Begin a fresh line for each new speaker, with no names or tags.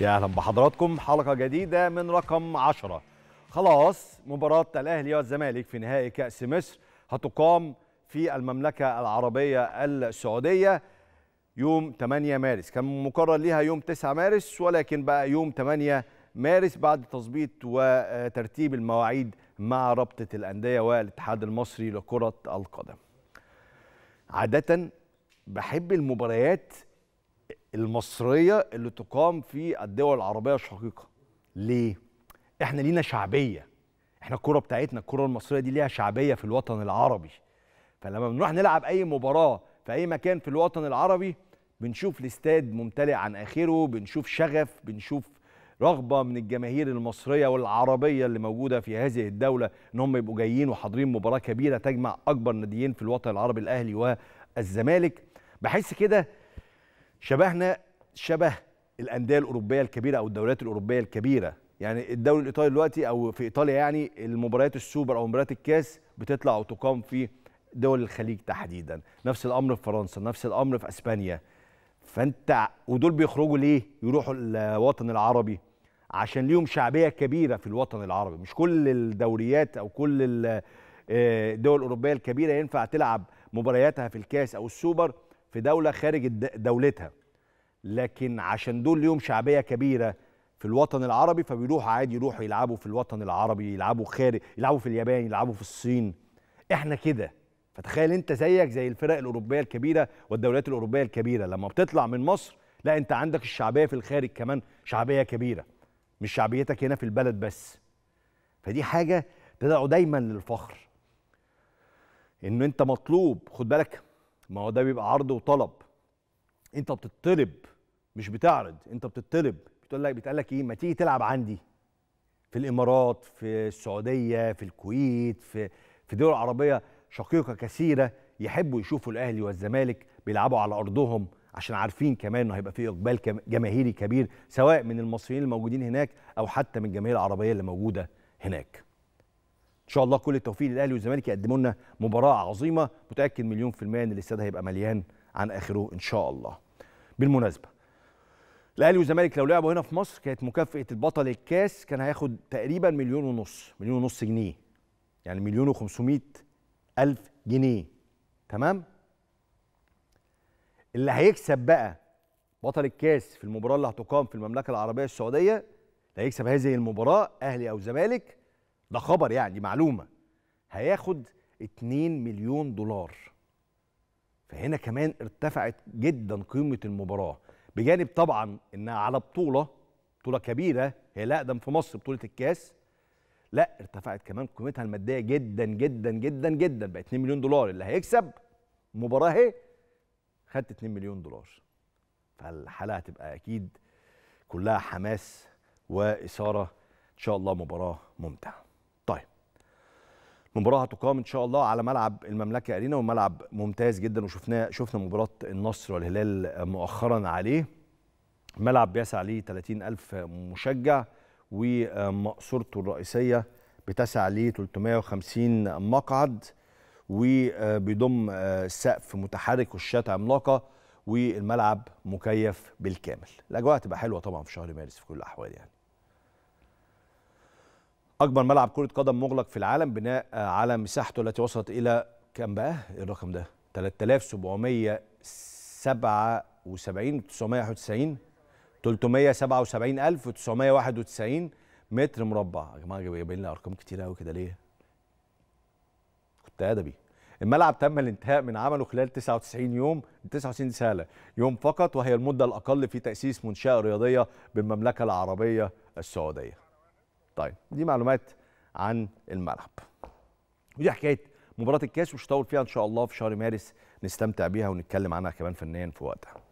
يا اهلا بحضراتكم حلقه جديده من رقم 10 خلاص مباراه الاهلي والزمالك في نهائي كاس مصر هتقام في المملكه العربيه السعوديه يوم 8 مارس كان مقرر ليها يوم 9 مارس ولكن بقى يوم 8 مارس بعد تظبيط وترتيب المواعيد مع رابطه الانديه والاتحاد المصري لكره القدم عاده بحب المباريات المصريه اللي تقام في الدول العربيه الشقيقه ليه احنا لينا شعبيه احنا الكره بتاعتنا الكره المصريه دي ليها شعبيه في الوطن العربي فلما بنروح نلعب اي مباراه في اي مكان في الوطن العربي بنشوف الاستاد ممتلئ عن اخره بنشوف شغف بنشوف رغبه من الجماهير المصريه والعربيه اللي موجوده في هذه الدوله ان هم يبقوا جايين وحاضرين مباراه كبيره تجمع اكبر ناديين في الوطن العربي الاهلي والزمالك بحس كده شبهنا شبه الانديه الاوروبيه الكبيره او الدوريات الاوروبيه الكبيره يعني الدوري الايطالي دلوقتي او في ايطاليا يعني المباريات السوبر او مباريات الكاس بتطلع وتقام في دول الخليج تحديدا نفس الامر في فرنسا نفس الامر في اسبانيا فانت ودول بيخرجوا ليه يروحوا الوطن العربي عشان ليهم شعبيه كبيره في الوطن العربي مش كل الدوريات او كل آه، الدول الاوروبيه الكبيره ينفع تلعب مبارياتها في الكاس او السوبر في دوله خارج دولتها لكن عشان دول ليهم شعبيه كبيره في الوطن العربي فبيروحوا عادي يروحوا يلعبوا في الوطن العربي يلعبوا خارج يلعبوا في اليابان يلعبوا في الصين احنا كده فتخيل انت زيك زي الفرق الاوروبيه الكبيره والدولات الاوروبيه الكبيره لما بتطلع من مصر لا انت عندك الشعبيه في الخارج كمان شعبيه كبيره مش شعبيتك هنا في البلد بس فدي حاجه تدعو دايما للفخر ان انت مطلوب خد بالك ما هو ده بيبقى عرض وطلب انت بتطلب مش بتعرض انت بتطلب بتقول لك بيتقال لك ايه ما تيجي تلعب عندي في الامارات في السعوديه في الكويت في في دول عربيه شقيقه كثيره يحبوا يشوفوا الاهلي والزمالك بيلعبوا على ارضهم عشان عارفين كمان انه هيبقى في اقبال جماهيري كبير سواء من المصريين الموجودين هناك او حتى من الجماهير العربيه اللي موجوده هناك ان شاء الله كل التوفيق للاهلي والزمالك يقدموا لنا مباراه عظيمه متاكد مليون في الميه ان الاستاد هيبقى مليان عن اخره ان شاء الله بالمناسبه الاهلي والزمالك لو لعبوا هنا في مصر كانت مكافاه البطل الكاس كان هياخد تقريبا مليون ونص مليون ونص جنيه يعني مليون و500 الف جنيه تمام اللي هيكسب بقى بطل الكاس في المباراه اللي هتقام في المملكه العربيه السعوديه اللي هيكسب هذه المباراه اهلي او زمالك ده خبر يعني معلومه هياخد 2 مليون دولار فهنا كمان ارتفعت جدا قيمه المباراه بجانب طبعا انها على بطوله بطوله كبيره هي الاقدم في مصر بطوله الكاس لا ارتفعت كمان قيمتها الماديه جدا جدا جدا جدا بقى 2 مليون دولار اللي هيكسب المباراه اهي خدت 2 مليون دولار فالحلقه هتبقى اكيد كلها حماس واثاره ان شاء الله مباراه ممتعه مباراه هتقام ان شاء الله على ملعب المملكه ارينا وملعب ممتاز جدا وشفناه شفنا مباراه النصر والهلال مؤخرا عليه ملعب بيسع عليه 30 الف مشجع ومقصورته الرئيسيه بتسع عليه 350 مقعد وبيضم آه، سقف متحرك وشات عملاقه والملعب مكيف بالكامل الاجواء هتبقى حلوه طبعا في شهر مارس في كل الاحوال يعني أكبر ملعب كرة قدم مغلق في العالم بناء على مساحته التي وصلت إلى كم بقى الرقم ده 3777 991 377991 متر مربع يا جماعة جايبين لنا أرقام كتير قوي كده ليه؟ كنت أدبي الملعب تم الانتهاء من عمله خلال 99 يوم 99 سنة يوم فقط وهي المدة الأقل في تأسيس منشأة رياضية بالمملكة العربية السعودية طيب دي معلومات عن الملعب ودي حكايه مباراه الكاس مش هطول فيها ان شاء الله في شهر مارس نستمتع بيها ونتكلم عنها كمان فنيا في وقتها